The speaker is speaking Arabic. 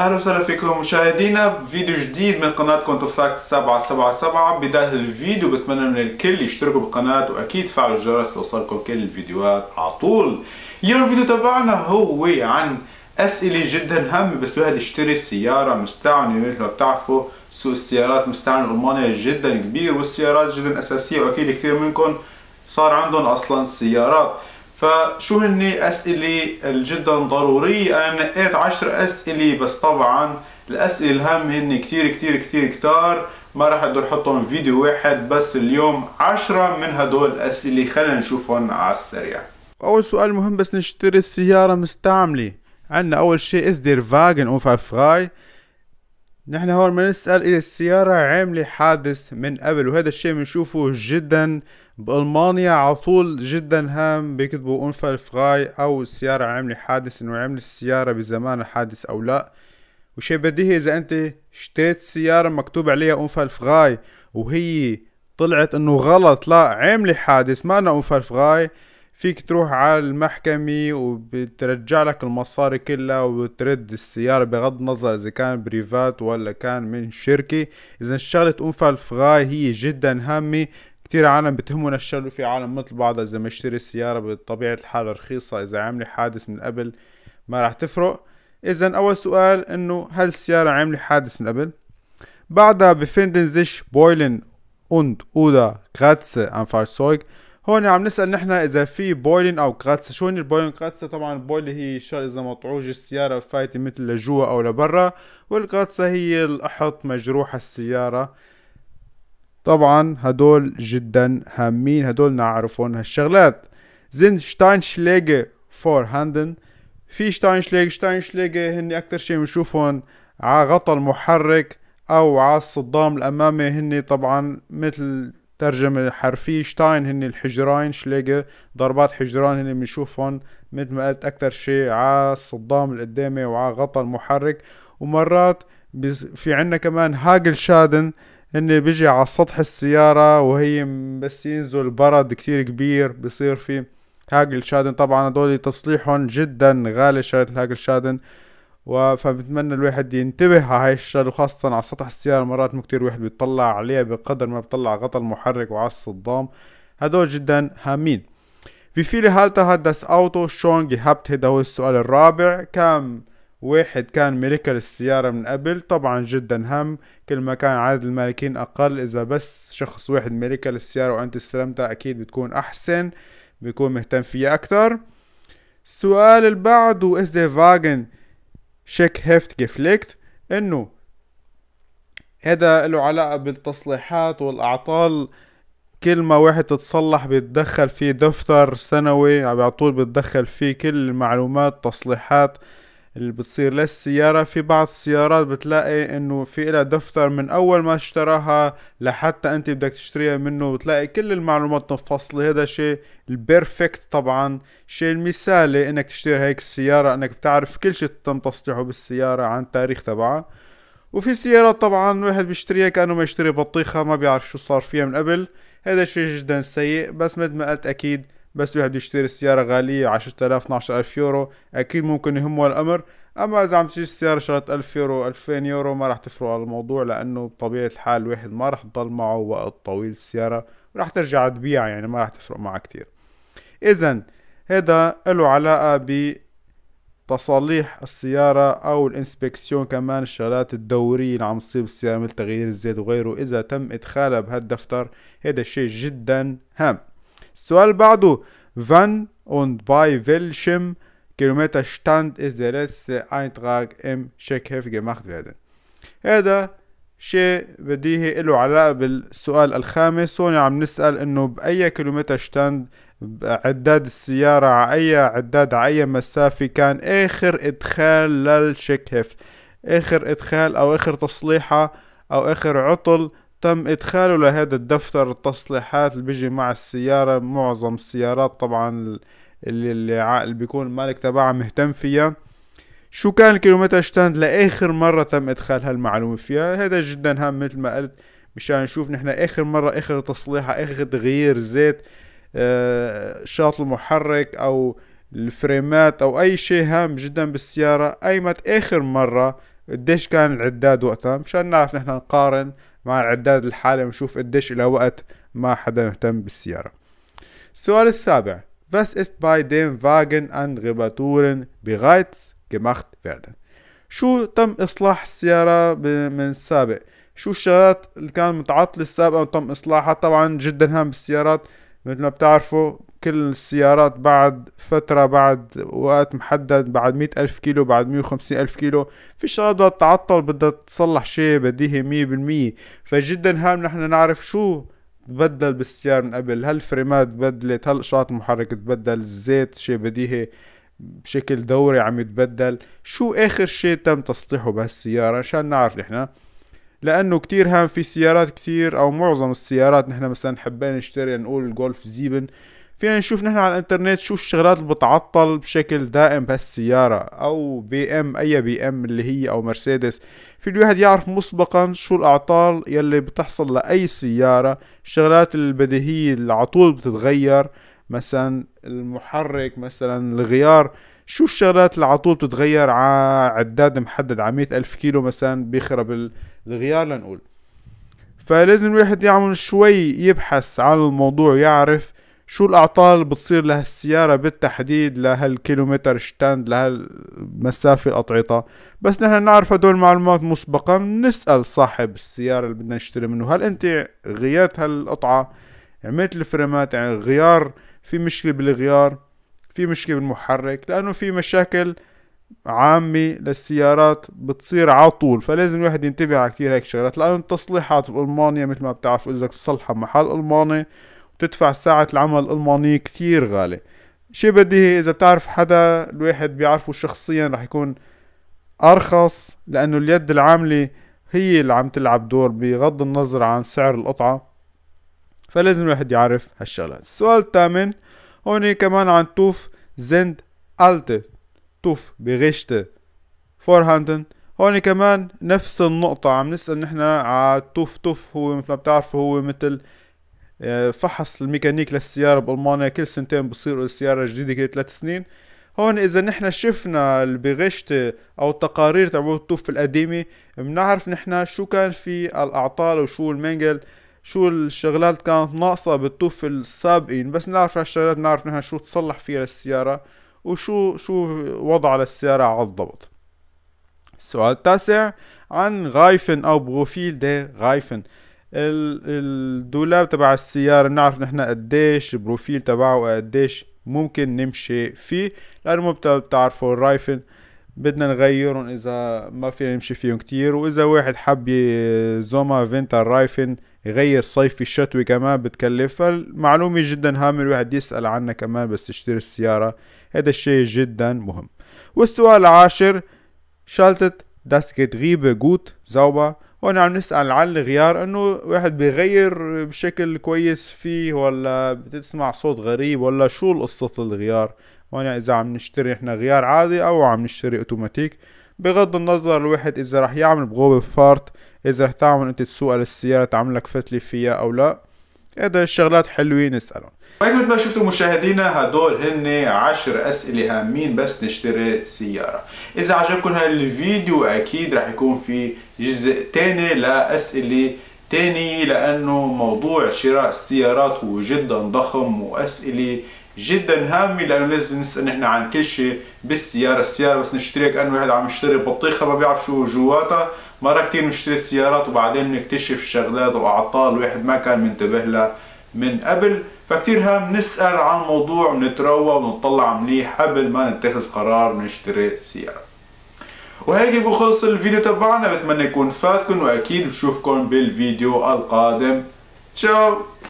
اهلا وسهلا فيكم مشاهدينا فيديو جديد من قناة كونتو فاكت 777 بداية الفيديو بتمنى من الكل يشتركوا بالقناة واكيد فعلوا الجرس لوصلكم كل الفيديوهات على طول اليوم الفيديو تبعنا هو عن اسئلة جدا هامة بس واحد يشتري سيارة مستعملة مثل ما بتعرفوا سوق السيارات مستعملة المانيا جدا كبير والسيارات جدا اساسية واكيد كثير منكم صار عندهم اصلا سيارات فشو هن أسئلة جدا ضرورية أنا نقيت عشر أسئلة بس طبعا الأسئلة الهم هن كتير كتير كتير كتار ما راح أقدر أحطهم فيديو واحد بس اليوم عشرة من هدول الأسئلة خلينا نشوفهم على السريع أول سؤال مهم بس نشتري السيارة مستعملة عنا أول شيء إزدير فاجن أوف افراي نحن هون بنسأل إذا السيارة عاملة حادث من قبل وهذا الشيء بنشوفه جدا بألمانيا عطول جدا هام بيكتبوا أنفل فغاي أو السيارة عملي حادث إنه عملت السيارة بزمان الحادث أو لأ وشي بديهي إذا أنت اشتريت سيارة مكتوب عليها أنفل فغاي وهي طلعت إنه غلط لأ عملي حادث ما أنا أنفل فغاي فيك تروح على المحكمة وبترجع لك المصاري كلها وبترد السيارة بغض النظر إذا كان بريفات ولا كان من شركة إذا اشتغلت أنفل فغاي هي جدا هامة كثير عالم بتهمنا الشر وفي عالم مثل بعضها اذا مشتري السيارة بطبيعة الحال رخيصة اذا عامل حادث من قبل ما راح تفرق اذا اول سؤال انه هل السيارة عاملة حادث من قبل بعدها بفندن زيش بويلن اوند اودا كراتس am Fahrzeug هون عم نسأل نحن إذا في بويلن أو كراتس شو هن البويلن كراتس طبعا البويلة هي شر إذا مطعوج السيارة فايتة مثل لجوا أو لبرا والكراتس هي الأحط مجروحة السيارة طبعا هدول جدا هامين هدول نعرفهم هالشغلات زين شتاين شليجه فور هاندن في شتاين شتاين شليجه هن اكتر شي بنشوفهم ع غطا المحرك او ع الصدام الامامي هن طبعا مثل ترجمة حرفية شتاين هن الحجرين شليجة ضربات حجران هن بنشوفهم مثل ما قلت أكتر شي ع الصدام القدامي وع غطا المحرك ومرات في عنا كمان هاجل شادن هن بيجي على سطح السيارة وهي بس ينزل برد كتير كبير بصير في هاجل شادن طبعا هدول تصليحهم جدا غالي شركة الهاجل شادن فبتمنى الواحد ينتبه على هاي الشغلة وخاصة على سطح السيارة مرات مو كتير واحد بيطلع عليها بقدر ما بيطلع غطى المحرك وعلى الصدام هدول جدا هامين في viele Halter hat اوتو شون schon هذا هو السؤال الرابع كم واحد كان ميريكل السيارة من قبل طبعا جدا هم كل ما كان عدد المالكين أقل إذا بس شخص واحد ميريكل السيارة وأنت استلمتها أكيد بتكون أحسن بيكون مهتم فيها أكتر السؤال اللي بعده دي فاجن شيك هيفت جفليكت إنه هذا له علاقة بالتصليحات والأعطال كل ما واحد تتصلح بيتدخل فيه دفتر سنوي على طول بيتدخل فيه كل المعلومات تصليحات اللي بتصير للسيارة في بعض السيارات بتلاقي انه في لها دفتر من اول ما اشتراها لحتى انت بدك تشتريها منه بتلاقي كل المعلومات مفصلة هذا شيء البيرفكت طبعا شيء المثالي انك تشتري هيك السيارة انك بتعرف كل شيء تم تصليحه بالسيارة عن التاريخ تبعها وفي سيارات طبعا واحد بيشتريها كأنه ما يشتري بطيخة ما بيعرف شو صار فيها من قبل هذا شيء جدا سيء بس مثل ما قلت اكيد بس واحد يشتري سيارة غالية عشرة آلاف ألف يورو أكيد ممكن يهمه الأمر أما إذا عم تشتري سيارة شغلت ألف يورو ألفين يورو ما راح تفرق على الموضوع لأنه بطبيعة الحال الواحد ما راح تضل معه وقت طويل السيارة راح ترجع تبيع يعني ما راح تفرق معه كتير إذا هذا له علاقة بتصاليح السيارة أو الإنسبكسيون كمان الشغلات الدورية اللي عم تصيب السيارة مثل تغيير الزيت وغيره إذا تم إدخالها بهالدفتر هذا الشيء جدا هام السؤال اللي بعده فان فيلشم كيلومتر ستاند از ذا der اينتراغ ام شيك هيف gemacht werden هذا شيء بديهي له علاقة بالسؤال الخامس هون عم نسأل انه بأي كيلومتر شتاند عداد السيارة على أي عداد على أي مسافة كان آخر إدخال للشيك هيف آخر إدخال أو آخر تصليحة أو آخر عطل تم إدخاله لهذا الدفتر التصليحات اللي بيجي مع السيارة معظم السيارات طبعا اللي, اللي بيكون المالك تبعها مهتم فيها شو كان الكيلومتر ستاند لآخر مرة تم إدخال هالمعلومة فيها هذا جدا هام مثل ما قلت مشان نشوف نحن آخر مرة آخر تصليحة آخر تغيير زيت آه شاط المحرك أو الفريمات أو أي شيء هام جدا بالسيارة أيمت آخر مرة قديش كان العداد وقتها مشان نعرف نحن نقارن مع العداد الحالي ونشوف قديش إلى وقت ما حدا مهتم بالسيارة السؤال السابع فاس است باي ديم فاجن ان غيباتورن بغايتس gemacht werden شو تم إصلاح السيارة من السابق شو الشغلات اللي كانت متعطلة السابقة وتم إصلاحها طبعا جدا هام بالسيارات مثل ما بتعرفوا كل السيارات بعد فترة بعد وقت محدد بعد مئة ألف كيلو بعد مئة وخمسين ألف كيلو في شغلات بدها تعطل بدها تصلح شيء بديهي مية بالمية فجدا هام نحن نعرف شو تبدل بالسيارة من قبل هل فريمات تبدلت هل إشارات المحرك تبدل الزيت شيء بديهي بشكل دوري عم يتبدل شو آخر شيء تم تصليحه بهالسيارة عشان نعرف نحن لانه كتير هام في سيارات كتير او معظم السيارات نحن مثلا حبينا نشتري نقول الجولف زيبن فينا نشوف نحن على الانترنت شو الشغلات اللي بتعطل بشكل دائم بهالسيارة او بي ام اي بي ام اللي هي او مرسيدس في الواحد يعرف مسبقا شو الاعطال يلي بتحصل لاي سيارة الشغلات البديهية اللي عطول بتتغير مثلا المحرك مثلا الغيار شو الشغلات اللي عطول بتتغير ع عداد محدد عمية ألف كيلو مثلا بيخرب الغيار لنقول فلازم الواحد يعمل شوي يبحث عن الموضوع يعرف شو الأعطال اللي بتصير لهالسيارة بالتحديد لهالكيلومتر شتاند لهالمسافة قطعتها بس نحن نعرف هدول المعلومات مسبقا نسأل صاحب السيارة اللي بدنا نشتري منه هل أنت غيرت هالقطعة عملت الفريمات يعني غيار في مشكلة بالغيار في مشكلة بالمحرك لأنه في مشاكل عامة للسيارات بتصير على طول فلازم الواحد ينتبه على كتير هيك شغلات لأنه التصليحات بألمانيا مثل ما بتعرفوا إذا تصلحها محل ألماني تدفع ساعة العمل الألمانية كتير غالي شي بديهي إذا بتعرف حدا الواحد بيعرفه شخصيا رح يكون أرخص لأنه اليد العاملة هي اللي عم تلعب دور بغض النظر عن سعر القطعة فلازم الواحد يعرف هالشغلات السؤال الثامن هون كمان عن توف زند ألت توف بغشت هانتن هون كمان نفس النقطة عم نسأل نحنا على توف توف هو مثل ما بتعرفوا هو مثل فحص الميكانيك للسيارة بألمانيا كل سنتين بصير السيارة جديدة كل ثلاث سنين هون إذا نحنا شفنا البغشتة أو التقارير تبعو الطوف القديمة بنعرف نحنا شو كان في الأعطال وشو المنجل شو الشغلات كانت ناقصة بالطوف السابقين بس نعرف هالشغلات نعرف نحنا شو تصلح فيها للسيارة وشو شو وضع للسيارة على الضبط السؤال التاسع عن غايفن أو بروفيل دي غايفن الدولاب تبع السيارة نعرف نحن قديش البروفيل تبعه قديش ممكن نمشي فيه لأنه بتعرفوا الرايفل بدنا نغيرهم اذا ما فينا نمشي فيهم كتير واذا واحد حب زوما فينتا رايفن يغير صيفي شتوي كمان بتكلف فالمعلومة جدا هامة الواحد يسأل عنها كمان بس يشتري السيارة هذا الشيء جدا مهم والسؤال العاشر شالتت داسكت غيبة جوت زوبا هون عم نسأل عن الغيار انه واحد بيغير بشكل كويس فيه ولا بتسمع صوت غريب ولا شو القصة الغيار هون يعني اذا عم نشتري احنا غيار عادي او عم نشتري اوتوماتيك بغض النظر الواحد اذا رح يعمل بغوبة فارت اذا رح تعمل انت تسوق للسيارة تعملك فتلة فيها او لا هذا الشغلات حلوين نسالهم هيك مثل ما شفتوا مشاهدينا هدول هن 10 اسئله هامين بس نشتري سياره اذا عجبكم هذا الفيديو اكيد رح يكون في جزء تاني لاسئله تانية لانه موضوع شراء السيارات هو جدا ضخم واسئله جدا هامه لانه لازم نسال نحن عن كل شيء بالسياره، السياره بس نشتريها كانه واحد عم يشتري بطيخه ما بيعرف شو جواتها مرة كتير نشتري السيارات وبعدين نكتشف شغلات وأعطال الواحد ما كان منتبه لها من قبل فكتير هام نسأل عن الموضوع ونتروى ونطلع منيح قبل ما نتخذ قرار نشتري سيارة وهيك يكون خلص الفيديو تبعنا بتمنى يكون فاتكم وأكيد بشوفكم بالفيديو القادم تشاو